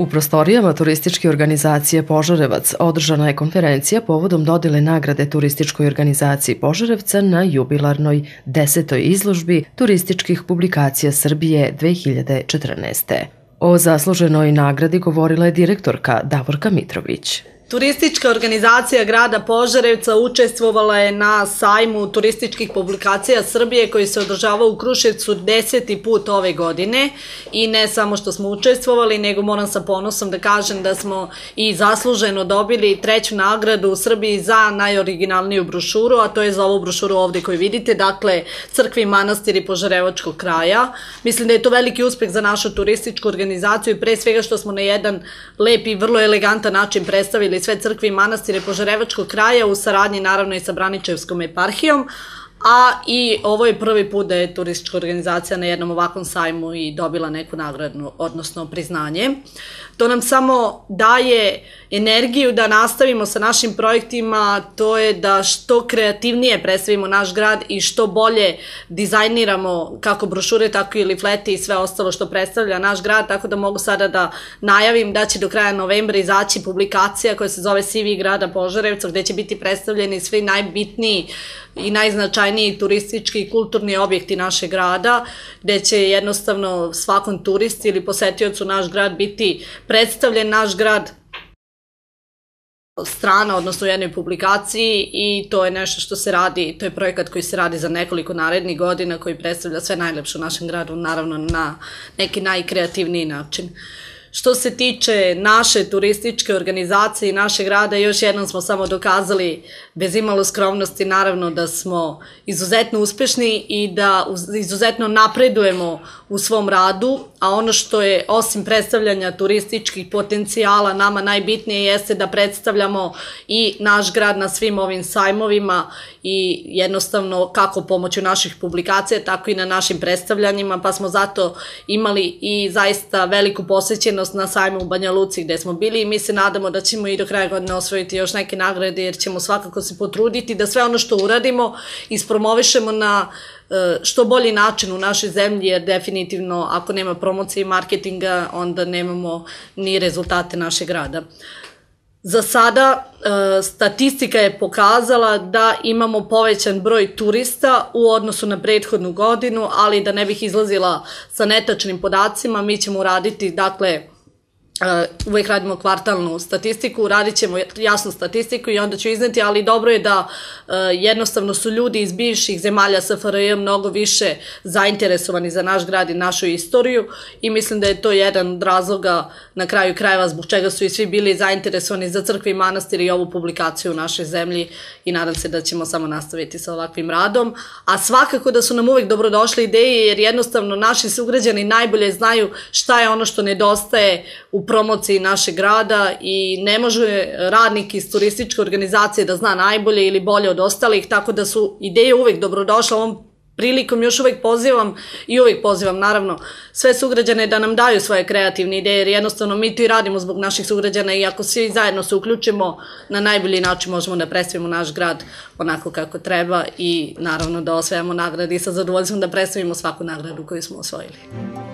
U prostorijama turističke organizacije Požarevac održana je konferencija povodom dodele nagrade turističkoj organizaciji Požarevca na jubilarnoj desetoj izložbi turističkih publikacija Srbije 2014. O zasluženoj nagradi govorila je direktorka Davorka Mitrović. Turistička organizacija grada Požarevca učestvovala je na sajmu turističkih publikacija Srbije koji se održava u Kruševcu deseti put ove godine i ne samo što smo učestvovali, nego moram sa ponosom da kažem da smo i zasluženo dobili treću nagradu u Srbiji za najoriginalniju brošuru, a to je za ovu brošuru ovde koju vidite, dakle Crkvi manastiri Požarevačkog kraja. Mislim da je to veliki uspeh za našu turističku organizaciju i pre svega što smo na jedan lep i vrlo elegantan način predstavili sve crkve i manastire Požarevačkog kraja u saradnji naravno i sa Braničevskom eparhijom, A i ovo je prvi put da je turistička organizacija na jednom ovakvom sajmu i dobila neku nagradnu, odnosno priznanje. To nam samo daje energiju da nastavimo sa našim projektima, to je da što kreativnije predstavimo naš grad i što bolje dizajniramo kako brošure, tako i liflete i sve ostalo što predstavlja naš grad, tako da mogu sada da najavim da će do kraja novembra izaći publikacija koja se zove CV grada Požarevca, gde će biti predstavljeni svi najbitniji i najznačajniji najznačajniji turistički i kulturni objekti našeg grada, gde će jednostavno svakom turisti ili posetiocu naš grad biti predstavljen naš grad strana, odnosno u jednoj publikaciji i to je nešto što se radi, to je projekat koji se radi za nekoliko narednih godina koji predstavlja sve najlepše u našem gradu, naravno na neki najkreativniji način. Uh, Što se tiče naše turističke organizacije i našeg rada, još jednom smo samo dokazali bez imalo skromnosti naravno da smo izuzetno uspešni i da izuzetno napredujemo u svom radu, a ono što je osim predstavljanja turističkih potencijala nama najbitnije jeste da predstavljamo i naš grad na svim ovim sajmovima i jednostavno kako pomoću naših publikacija, tako i na našim predstavljanjima, pa smo zato imali i zaista veliku posvećenost aktivnost na sajmu u Banja Luci gde smo bili i mi se nadamo da ćemo i do kraja godine osvojiti još neke nagrade jer ćemo svakako se potruditi da sve ono što uradimo ispromovišemo na e, što bolji način u našoj zemlji jer definitivno ako nema promocije i marketinga onda nemamo ni rezultate našeg rada. Za sada e, statistika je pokazala da imamo povećan broj turista u odnosu na prethodnu godinu, ali da ne bih izlazila sa netačnim podacima, mi ćemo uraditi dakle Uh, uvek radimo kvartalnu statistiku, radit ćemo jasnu statistiku i onda ću izneti, ali dobro je da uh, jednostavno su ljudi iz bivših zemalja SFRJ mnogo više zainteresovani za naš grad i našu istoriju i mislim da je to jedan od razloga na kraju krajeva zbog čega su i svi bili zainteresovani za crkve i manastiri i ovu publikaciju u našoj zemlji i nadam se da ćemo samo nastaviti sa ovakvim radom. A svakako da su nam uvek dobrodošle ideje jer jednostavno naši sugrađani najbolje znaju šta je ono što nedostaje u promociji našeg grada i ne može radnik iz turističke organizacije da zna najbolje ili bolje od ostalih, tako da su ideje uvek dobrodošle. Ovom prilikom još uvek pozivam i uvek pozivam naravno sve sugrađane da nam daju svoje kreativne ideje jer jednostavno mi to i radimo zbog naših sugrađana i ako svi zajedno se uključimo na najbolji način možemo da predstavimo naš grad onako kako treba i naravno da osvajamo nagrade i sa zadovoljstvom da predstavimo svaku nagradu koju smo osvojili.